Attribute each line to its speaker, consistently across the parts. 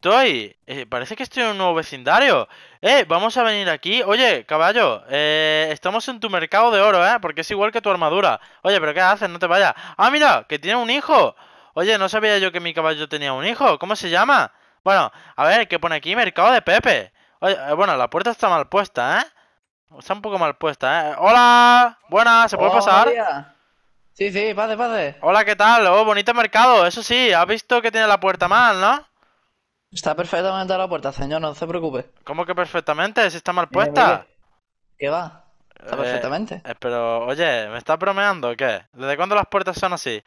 Speaker 1: estoy? Eh, parece que estoy en un nuevo vecindario. Eh, vamos a venir aquí. Oye, caballo, eh, estamos en tu mercado de oro, ¿eh? Porque es igual que tu armadura. Oye, pero ¿qué haces? No te vayas. Ah, mira, que tiene un hijo. Oye, no sabía yo que mi caballo tenía un hijo. ¿Cómo se llama? Bueno, a ver, ¿qué pone aquí? Mercado de Pepe. Oye, eh, bueno, la puerta está mal puesta, ¿eh? Está un poco mal puesta, ¿eh? ¡Hola! buena, ¿se puede pasar? Sí, sí, pase, pase. Hola, ¿qué tal? Oh, bonito mercado, eso sí, has visto que tiene la puerta mal, ¿no?
Speaker 2: Está perfectamente a la puerta, señor, no se preocupe.
Speaker 1: ¿Cómo que perfectamente? Si está
Speaker 2: mal puesta. ¿Qué va?
Speaker 1: Está eh, perfectamente. Eh, pero, oye, ¿me estás bromeando o qué? ¿Desde cuándo las puertas son así?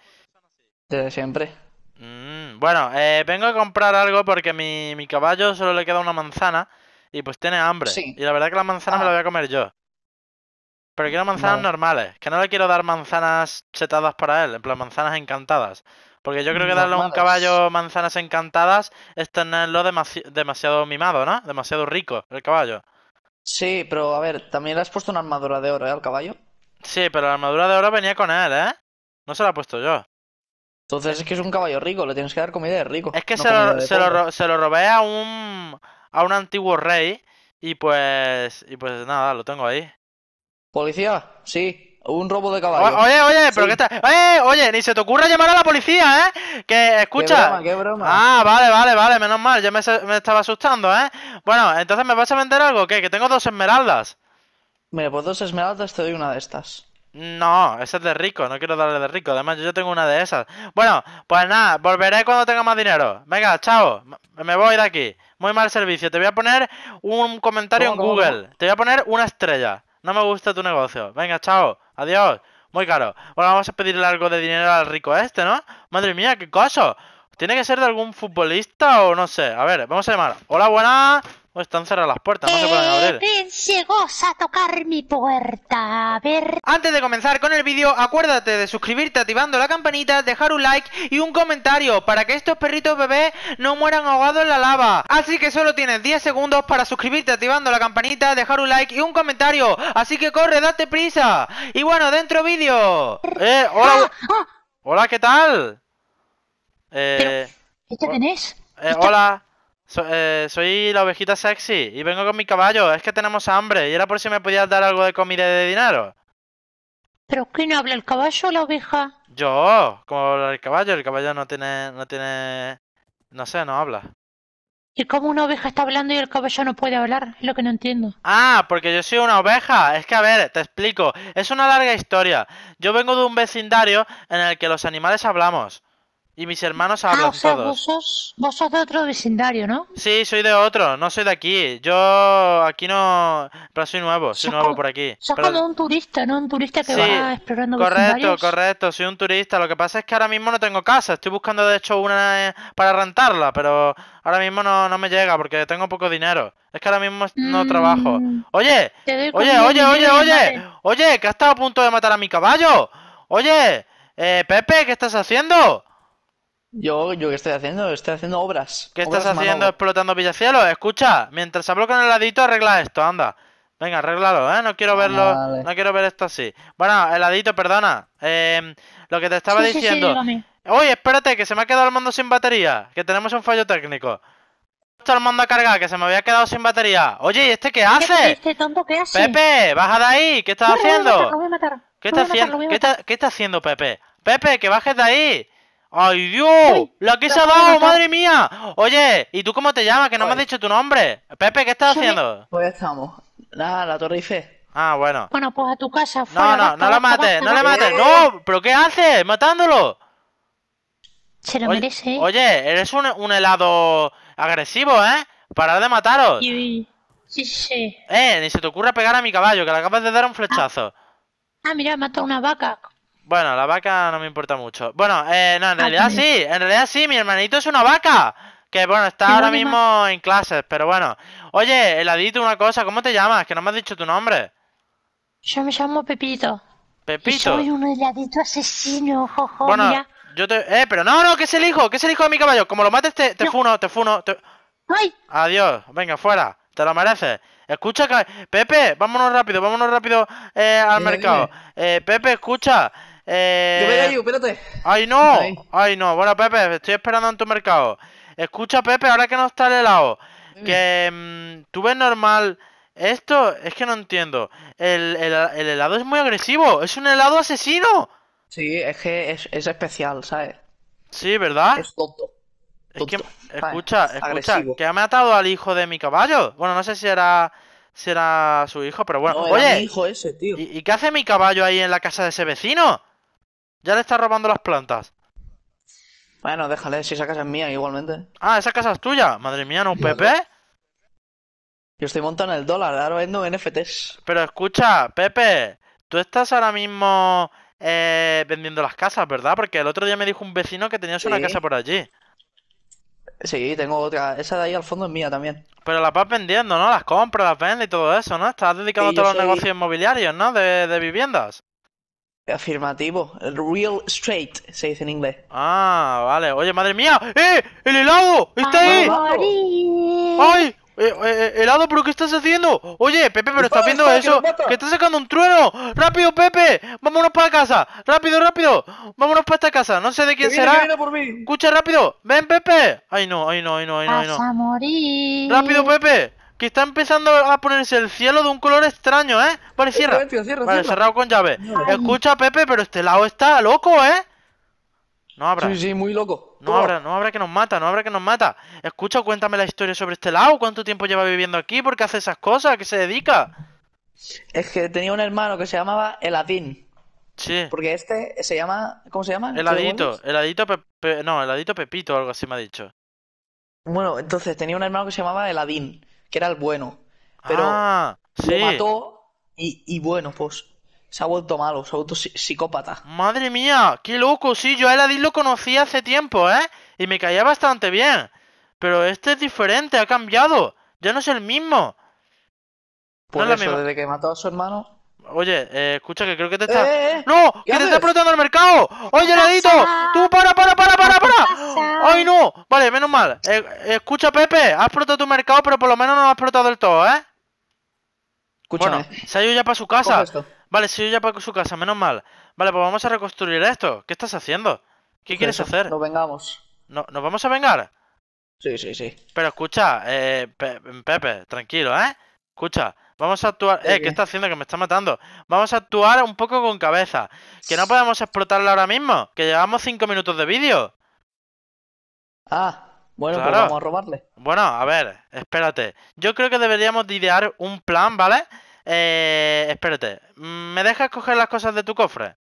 Speaker 2: Desde siempre.
Speaker 1: Mm, bueno, eh, vengo a comprar algo porque mi, mi caballo solo le queda una manzana y pues tiene hambre. Y la verdad que la manzana me la ah. voy a comer yo. Pero quiero manzanas normales, que no le quiero dar manzanas chetadas para él, en plan manzanas encantadas. Porque yo creo que mm, darle a un caballo manzanas encantadas es tenerlo demasiado mimado, ¿no? Demasiado rico, el caballo.
Speaker 2: Sí, pero a ver, también le has puesto una armadura de oro, ¿eh? Al caballo.
Speaker 1: Sí, pero la armadura de oro venía con él, ¿eh? No se la he
Speaker 2: puesto yo. Entonces es que es un caballo rico, le tienes que dar comida de rico. Es que se, lo,
Speaker 1: se, robé a un, a un antiguo rey y pues, y pues nada, lo tengo
Speaker 2: ahí. Policía, sí, un robo de caballo. oye, oye, pero que está. Oye, Oye, ni se te ocurra llamar a la policía, ¿eh? Que escucha. broma, Ah, vale, vale, vale, menos
Speaker 1: mal. Yo me, estaba asustando, ¿eh? Bueno, entonces me vas a vender algo, ¿qué? Que tengo dos esmeraldas.
Speaker 2: Mira, pues dos esmeraldas te doy una de estas.
Speaker 1: No, esa es de rico, no quiero darle de rico. Además, yo tengo una de esas. Bueno, pues nada, volveré cuando tenga más dinero. Venga, chao, me voy de aquí. Muy mal servicio. Te voy a poner un comentario en Google. Te voy a poner una estrella. No me gusta tu negocio. Venga, chao. Adiós. Muy caro. Bueno, vamos a pedirle algo de dinero al rico este, ¿no? Madre mía, qué cosa. Tiene que ser de algún futbolista o no sé. A ver, vamos a llamar. Hola, buenas están cerradas las puertas, no se pueden eh, abrir. a tocar mi puerta, a ver... Antes de comenzar con el vídeo, acuérdate de suscribirte activando la campanita, dejar un like y un comentario para que estos perritos bebés no mueran ahogados en la lava. Así que solo tienes 10 segundos para suscribirte activando la campanita, dejar un like y un comentario. Así que corre, date prisa. Y bueno, dentro vídeo. Eh, ah, hola. Ah. Hola, ¿qué tal? Eh, eh... ¿Esto Eh, hola. So, eh, soy la ovejita sexy y vengo con mi caballo. Es que tenemos hambre y era por si me podías dar algo de comida y de dinero. ¿Pero quién habla, el caballo o la oveja? Yo, como el caballo. El caballo no tiene, no tiene, no sé, no habla. ¿Y cómo una oveja está hablando y el caballo no puede hablar? Es lo que no entiendo. Ah, porque yo soy una oveja. Es que, a ver, te explico. Es una larga historia. Yo vengo de un vecindario en el que los animales hablamos. Y mis hermanos ah, hablan ah,
Speaker 2: todos. Vos sos, de otro vecindario,
Speaker 1: ¿no? Sí, soy de otro, no soy de aquí. Yo aquí no. Pero soy nuevo, soy nuevo por aquí. Sos como un turista, ¿no? Un turista que va explorando Correcto, correcto, soy un turista. Lo que pasa es que ahora mismo no tengo casa. Estoy buscando, de hecho, una eh, para rentarla, pero ahora mismo no, me llega porque tengo poco dinero. Es que ahora mismo no trabajo. Mm, oye, oye, oye, oye, oye, oye, que has estado a punto de matar a mi caballo. Oye, eh,
Speaker 2: Pepe, ¿qué estás haciendo? Yo, yo qué estoy haciendo, estoy haciendo obras. ¿Qué estás haciendo
Speaker 1: explotando Villacielos? Escucha, mientras hablo con el ladito, arregla esto, anda. Venga, arreglalo, ¿eh? No quiero verlo, no quiero ver esto así. Bueno, el heladito, perdona. Em, lo que te estaba diciendo. ¡Uy, Oye, espérate, que se me ha quedado el mundo sin batería, que tenemos un fallo técnico. Está el mando a cargar, que se me había quedado sin batería. Oye, este, este,
Speaker 2: este qué hace? Pepe, baja de ahí, ¿qué estás haciendo? ¿Qué está haciendo?
Speaker 1: ¿Qué está haciendo Pepe? Pepe, que bajes de ahí. ¡Ay, Dios! ¡La que se ha dado! ¡Madre mía! Oye, ¿y tú cómo te llamas? Que no me has dicho tu nombre. Pepe, ¿qué estás haciendo?
Speaker 2: Pues estamos. la Torre Ah, bueno. Bueno, pues a tu casa. no, no, no lo mates, no la mates.
Speaker 1: ¡No! ¿Pero qué haces? ¿Matándolo? Se lo oye, merece. ¿eh? Oye, eres un, helado agresivo, ¿eh? Parar de mataros. Sí, sí, Eh, ni se te ocurra pegar a mi caballo, que le acabas de dar un flechazo. Ah, ah mira, mató a una vaca. Bueno, la vaca no me importa mucho. Bueno, eh, no, en ah, realidad sí, en realidad sí, mi hermanito es una vaca. Que bueno, está ahora mismo en clases, pero bueno. Oye, heladito, una cosa, ¿cómo te llamas? Que no me has dicho tu nombre. Yo me llamo Pepito. Pepito. soy un heladito asesino, jojo, bueno, Yo te... Eh, pero no, no, que es el hijo, que es el hijo de mi caballo. Como lo mates, te, te funo, te funo. Te... ¡Ay! Adiós, venga, fuera. Te lo mereces. Escucha, Pepe, vámonos rápido, vámonos rápido eh, al mercado. Eh, Pepe, escucha. Eh... Ay, no. Ay, no. Bueno, Pepe, estoy esperando en tu mercado. Escucha, Pepe, ahora que no está el helado. Que mm, tú ves normal. Esto es que no entiendo. El, helado es muy agresivo. Es un helado asesino. Sí, es que es, especial, ¿sabes? Sí, ¿verdad? Es tonto. Es que, escucha, escucha, que ha matado al hijo de mi caballo. Bueno, no sé si era, si era su hijo, pero bueno. Oye, ¿y, qué hace mi caballo ahí en la casa de ese vecino? Ya le está robando las
Speaker 2: plantas. Bueno, déjale, si esa casa es mía igualmente. Ah,
Speaker 1: esa casa es tuya. Madre
Speaker 2: mía, ¿no, Pepe? Yo estoy montando el dólar, ahora vendo NFTs. Pero
Speaker 1: escucha, Pepe, tú estás ahora mismo eh, vendiendo las casas, ¿verdad? Porque el otro día me dijo un vecino que tenías una casa por allí.
Speaker 2: Sí, tengo otra. Esa de ahí al fondo es mía también.
Speaker 1: Pero la vas vendiendo, ¿no? Las compras, las vendes y todo eso, ¿no? Estás dedicado a todos los negocios inmobiliarios, ¿no? De, de viviendas.
Speaker 2: Afirmativo, real straight se dice en inglés. Ah, vale. Oye, madre mía, ¡eh! ¡El helado! ¡Está
Speaker 1: ahí! ¡Ay! Eh, eh, eh, helado, ¿pero qué estás haciendo? Oye, Pepe, pero estás viendo eso. Que está sacando un trueno. Rápido, Pepe. Vámonos para casa. Rápido, rápido. Vámonos para esta casa. No sé de quién será. Escucha rápido. Ven, Pepe. Ay, no, ay, no, ay, no, ay, no. a morir. Rápido, Pepe está empezando a ponerse el cielo de un color extraño, ¿eh? Vale, eh, cierra. Eh, cierra vale, cerrado con llave. Escucha, Pepe, pero este lado está loco, ¿eh? No habrá. Sí, sí, muy loco. No habrá, no habrá que nos mata, no habrá que nos mata. Escucha, cuéntame la historia sobre este lado. ¿Cuánto tiempo lleva viviendo aquí? ¿Por qué hace esas cosas? ¿A qué se dedica?
Speaker 2: Es que tenía un hermano que se llamaba Eladín. Sí. Porque este se llama. ¿Cómo se llama? Eladito.
Speaker 1: Eladito No, eladito Pepito, algo así me ha dicho.
Speaker 2: Bueno, entonces tenía un hermano que se llamaba Eladín que era el bueno. Pero ah, se mató y, bueno, pues se ha vuelto malo, se ha vuelto psicópata. Madre mía, qué loco,
Speaker 1: sí, yo a lo conocí hace tiempo, ¿eh? Y me caía bastante bien. Pero este es diferente, ha cambiado. Ya no es el mismo.
Speaker 2: Por eso, desde que mató a su hermano.
Speaker 1: Oye, eh, escucha que creo que te está. Eh, eh, ¡No! ¡Que te está explotando el mercado! ¡Oye, Ladito! ¡Tú para, para, para, para, para! ¡Ay, no! Vale, menos mal. escucha, Pepe, has explotado tu mercado, pero por lo menos no lo has explotado del todo, ¿eh? Bueno, se ha ido ya para su casa. Vale, se ha ido ya para su casa, menos mal. Vale, pues vamos a reconstruir esto. ¿Qué estás haciendo? ¿Qué quieres hacer? Nos vengamos. ¿Nos vamos a vengar? Sí, sí, sí. Pero escucha, Pepe, tranquilo, ¿eh? Escucha, Vamos a actuar. Eh, eh ¿qué eh. está haciendo? Que me está matando. Vamos a actuar un poco con cabeza. Que no podemos explotarla ahora mismo. Que llevamos 5 minutos de vídeo. Ah, bueno, pues claro. vamos a robarle. Bueno, a ver, espérate. Yo creo que deberíamos idear un plan, ¿vale? Eh, espérate. ¿Me dejas coger las cosas de tu cofre?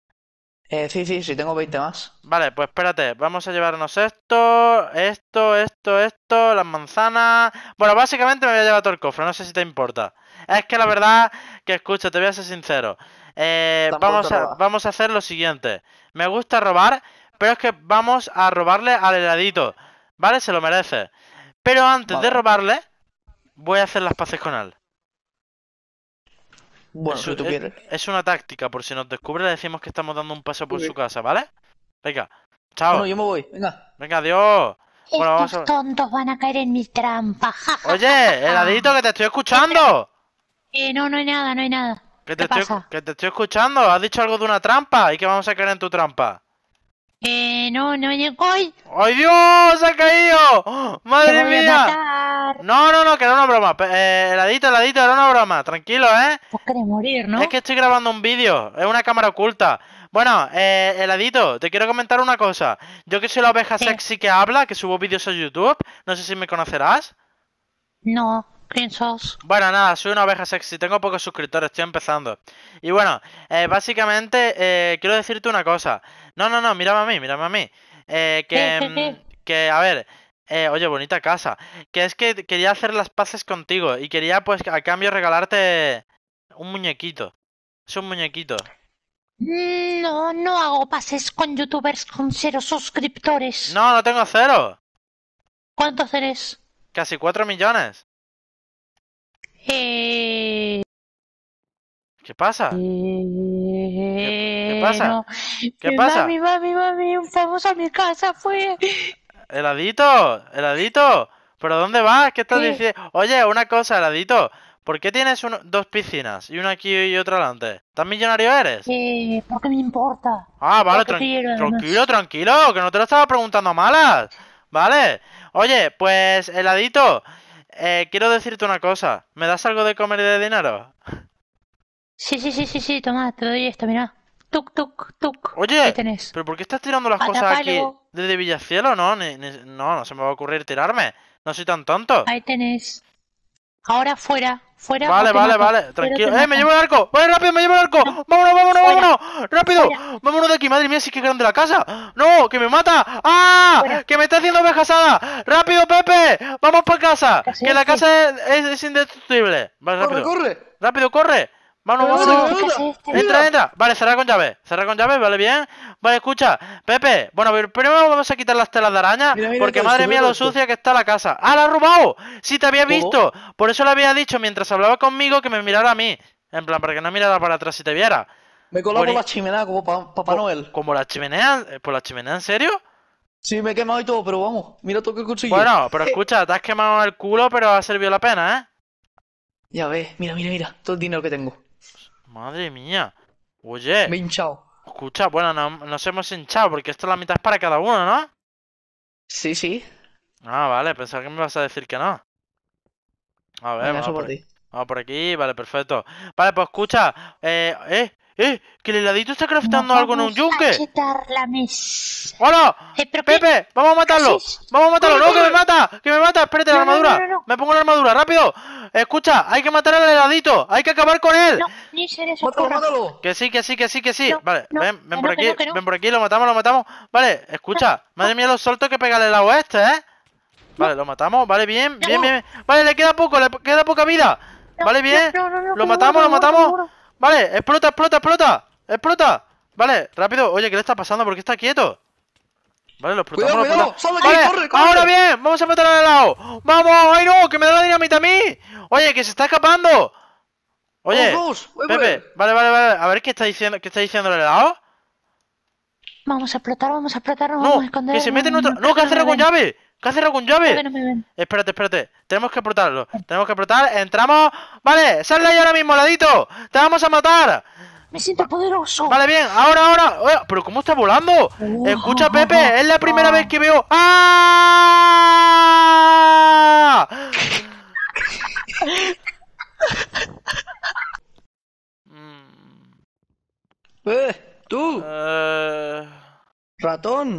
Speaker 2: Eh, sí, sí, sí, tengo 20 más.
Speaker 1: Vale, pues espérate, vamos a llevarnos esto, esto, esto, esto, las manzanas. Bueno, básicamente me voy a llevar todo el cofre, no sé si te importa. Es que la verdad, que escucha, te voy a ser sincero. Eh, vamos, a, vamos a hacer lo siguiente. Me gusta robar, pero es que vamos a robarle al heladito. ¿Vale? Se lo merece. Pero antes de robarle, voy a hacer las paces con él. Bueno, es, una táctica, por si nos descubre, le decimos que estamos dando un paso por su casa, ¿vale? Venga, chao. yo
Speaker 2: me voy, venga.
Speaker 1: Venga, adiós. Estos tontos van a caer en mi trampa. Oye, heladito, que te estoy escuchando. Eh, no, no hay nada, no hay nada. ¿Qué te, pasa? que te estoy escuchando, has dicho algo de una trampa y que vamos a caer en tu trampa. Eh, no, no llegó. ¡Ay! ¡Ay, Dios! ¡Ha caído! ¡Oh, ¡Madre mía! No, no, no, que era una broma. Eh, heladito, heladito, era una broma. Tranquilo, ¿eh? morir, ¿no? Es que estoy grabando un vídeo. Es una cámara oculta. Bueno, eh, heladito, te quiero comentar una cosa. Yo que soy la oveja sexy que habla, que subo vídeos a YouTube. No sé si me conocerás. No. Bueno, nada, soy una oveja sexy, tengo pocos suscriptores, estoy empezando. Y bueno, eh, básicamente eh, quiero decirte una cosa. No, no, no, mírame a mí, mírame a mí. Eh, que, mm, que, a ver, oye, bonita casa. Que es que quería hacer las paces contigo y quería pues a cambio regalarte un muñequito. Es un muñequito. Mm, no, no hago pases con youtubers con cero suscriptores. No, no tengo cero. ¿Cuántos eres? Casi cuatro millones. Eh, ¿Qué pasa? Eh, ¿Qué, pasa? ¿Qué eh, pasa? Mami,
Speaker 2: mami, mami, un famoso a mi casa fue.
Speaker 1: Heladito, heladito, ¿pero dónde vas? ¿Qué estás diciendo? Oye, una cosa, heladito. ¿Por qué tienes dos piscinas? Y una aquí y otra delante. ¿Tan millonario eres? Sí, porque me importa. Ah, vale, tranquilo, tranquilo, tranquilo, que no te lo estaba preguntando malas. Vale. Oye, pues, heladito, eh, quiero decirte una cosa. ¿Me das algo de comer y de dinero? Sí, sí, sí, sí, sí, toma, te doy esto, mira. Tuk, tuk, tuk. Oye, ¿pero por qué estás tirando las cosas aquí desde Villacielo? No, no, no se me va a ocurrir tirarme. No soy tan tonto. Ahí tenés. Ahora fuera, fuera. Vale, vale, vale, tranquilo. ¡Eh, me llevo el arco! ¡Vale, rápido, me llevo el arco! ¡Vámonos, vámonos, vámonos! ¡Rápido! ¡Vámonos de aquí! ¡Madre mía, si es que grande la casa! ¡No, que me mata! ¡Ah! ¡Que me está haciendo vejasada! ¡Rápido, Pepe! ¡Vamos para casa! ¡Que la casa es, indestructible! Vale, rápido. ¡Corre, corre! ¡Rápido, ¡Vámonos, vámonos! vámonos vale, entra. con llave. Cerrar con llave, vale, bien. Vale, escucha, Pepe. Bueno, primero vamos a quitar las telas de araña. porque madre mía lo sucia que está la casa. ¡Ah, la ha robado! Sí, te había visto. Por eso le había dicho mientras hablaba conmigo que me mirara a mí. En plan, para que no mirara para atrás si te viera. Me he colado por la chimenea como Papá Noel. ¿Como la chimenea? Eh, ¿Por la chimenea en serio? Sí, me he quemado y todo, pero vamos, mira todo que he Bueno, pero escucha, te has quemado el
Speaker 2: culo, pero ha servido la pena, ¿eh? Ya ves, mira, mira, mira, todo el dinero que tengo.
Speaker 1: Madre mía. Oye. Me he hinchado. Escucha, bueno, no, nos hemos hinchado porque esto la mitad es para cada uno, ¿no? Sí, sí. Ah, vale, pensaba que me vas a decir que no. A ver, vamos por, ti. vamos por aquí, vale, perfecto. Vale, pues escucha, eh, eh, eh, que el heladito está craftando algo en un yunque.
Speaker 2: la mesa.
Speaker 1: ¡Hola! Eh, Pepe, vamos a matarlo. Vamos a matarlo, no, que me mata, que me mata, espérate, la armadura. Me pongo la armadura, rápido. Escucha, hay que matar al heladito, hay que acabar con él. Que sí, que sí, que sí, que sí. vale, ven, ven por aquí, ven por aquí, lo matamos, lo matamos. Vale, escucha. Madre mía, lo suelto que pega el lado este, ¿eh? Vale, lo matamos, vale, bien, bien, bien, Vale, le queda poco, le queda poca vida. Vale, bien. Lo matamos, lo matamos. Vale, explota, explota, explota. Explota. Vale, rápido. Oye, ¿qué le está pasando? ¿Por qué está quieto? Vale, los explotamos. Ahora bien, vamos a matar al lado. ¡Vamos! ¡Ay no! ¡Que me da la dinamita a mí! Oye, que se está escapando. Oye, oh, Pepe, vale, vale, vale, a ver qué está diciendo, qué está diciendo el helado.
Speaker 2: Vamos a explotar, vamos a explotar, no, vamos a esconder. Que se mete en otro... No, que ha con llave. ¡Que ha con llave?
Speaker 1: Espérate, espérate. Tenemos que explotarlo. Tenemos que explotar. Entramos. Vale, sal de ahí ahora mismo, ladito. Te vamos a matar. Me siento poderoso. Vale, bien. Ahora, ahora. Pero ¿cómo está volando? Uh, Escucha, Pepe. es la primera vez que veo. ¡Ah!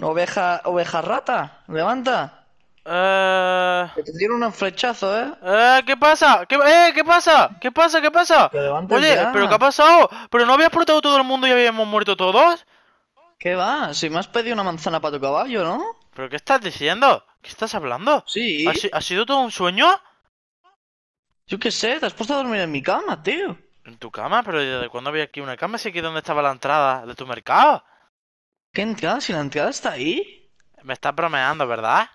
Speaker 2: oveja, oveja rata, levanta. Eh... te dieron un
Speaker 1: flechazo, ¿eh? eh ¿Qué pasa? ¿Qué, eh, ¿Qué pasa? ¿Qué pasa? ¿Qué pasa? Oye, ¿pero qué ha pasado? ¿Pero no habías portado todo el mundo y habíamos muerto todos? ¿Qué va? Si me has pedido una manzana para tu caballo, ¿no? ¿Pero qué estás diciendo? ¿Qué estás hablando? Sí. ¿Ha, sido todo un sueño?
Speaker 2: Yo qué sé, te has puesto a dormir en mi cama, tío.
Speaker 1: ¿En tu cama? ¿Pero desde cuándo había aquí una cama? sé que dónde estaba la entrada de tu mercado.
Speaker 2: ¿Qué entrada? Si la entrada
Speaker 1: está ahí. Me estás bromeando, ¿verdad?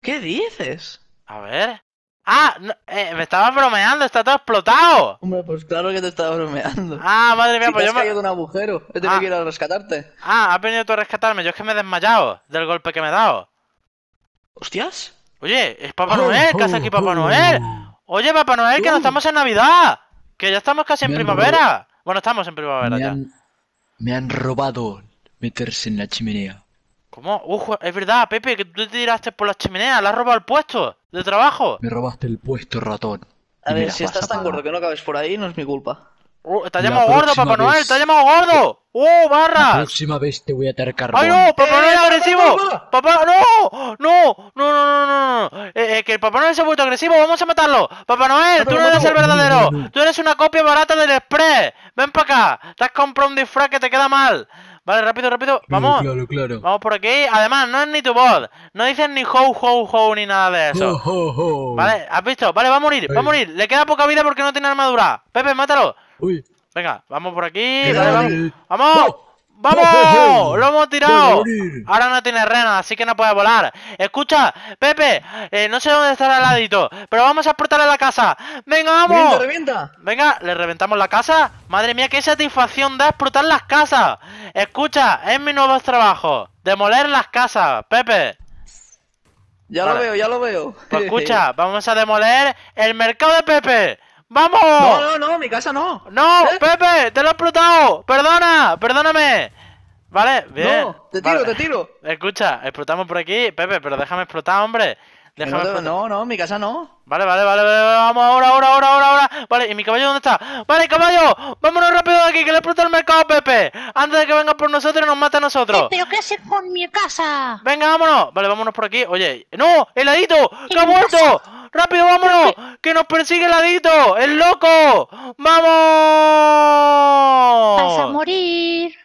Speaker 1: ¿Qué dices? A ver. ¡Ah! Eh, me
Speaker 2: estaba bromeando, está todo explotado. Hombre, pues claro que te estaba bromeando. Ah, madre mía, pues yo me. caído de un agujero. He tenido ah. que ir a rescatarte.
Speaker 1: Ah, has venido tú a rescatarme. Yo es que me he desmayado del golpe que me he dado. ¡Hostias! Oye, es Papá Noel, ¿qué hace aquí Papá Noel? Oye, Papá Noel, que no estamos en Navidad. Que ya estamos casi en primavera. Bueno, estamos en primavera ya. Me han robado meterse en la chimenea. ¿Cómo? ¡Ojo! es verdad, Pepe, que tú te tiraste por la chimenea, la has robado el puesto de trabajo.
Speaker 2: Me robaste el puesto, ratón. A ver, si estás tan gordo que no cabes por ahí, no es mi culpa. Uh, ¡Te llamo llamado gordo, Papá Noel! ¡Te has llamado gordo! ¡Uh, barra! La
Speaker 1: próxima vez te voy a atar carbón. ¡Ay, no! ¡Papá ¡Eh, Noel eh, eh, agresivo! Papá, no! ¡No! ¡No, no, no, no! que el Papá Noel se ha vuelto agresivo, vamos a matarlo. ¡Papá Noel, tú no eres el verdadero! ¡Tú eres una copia barata del Express! ¡Ven para acá! ¡Te has comprado un disfraz que te queda mal! Vale, rápido, rápido. Vamos. Claro, claro. Vamos por aquí. Además, no es ni tu voz. No dicen ni ho, ho, ho, ni nada de eso. Ho, Vale, has visto. Vale, va a morir, va a morir. Le queda poca vida porque no tiene armadura. Pepe, mátalo. Uy. Venga, vamos por aquí. vamos. ¡Vamos! Oh. ¡Vamos! ¡Lo hemos tirado! Ahora no tiene rena, así que no puede volar. Escucha, Pepe, eh, no sé dónde estará el ladito, pero vamos a a la casa. ¡Venga, vamos! Venga, ¿le reventamos la casa? Madre mía, qué satisfacción da explotar las casas. Escucha, es mi nuevo trabajo. Demoler las casas, Pepe.
Speaker 2: Ya lo veo, ya lo veo. Pues escucha,
Speaker 1: vamos a demoler el mercado de Pepe. ¡Vamos! No, no, no, mi casa no. No, ¿Eh? Pepe, te lo he explotado. Perdona, perdóname. Vale, bien. No, te tiro, te tiro. Escucha, explotamos por aquí, Pepe, pero déjame explotar, hombre. Déjame no, no,
Speaker 2: no, mi casa no.
Speaker 1: Vale, vale, vale, vamos ahora, ahora, ahora, ahora, ahora. Vale, ¿y mi caballo dónde está? Vale, caballo, vámonos rápido de aquí, que le explota el mercado, Pepe. Antes de que venga por nosotros y nos mate a nosotros. ¿Pero qué haces con mi casa? Venga, vámonos. Vale, vámonos por aquí. Oye, no, heladito, que ha muerto. ¡Rápido, vámonos! ¡Que nos persigue el ladito, ¡El loco! ¡Vamos! ¡Vas a morir!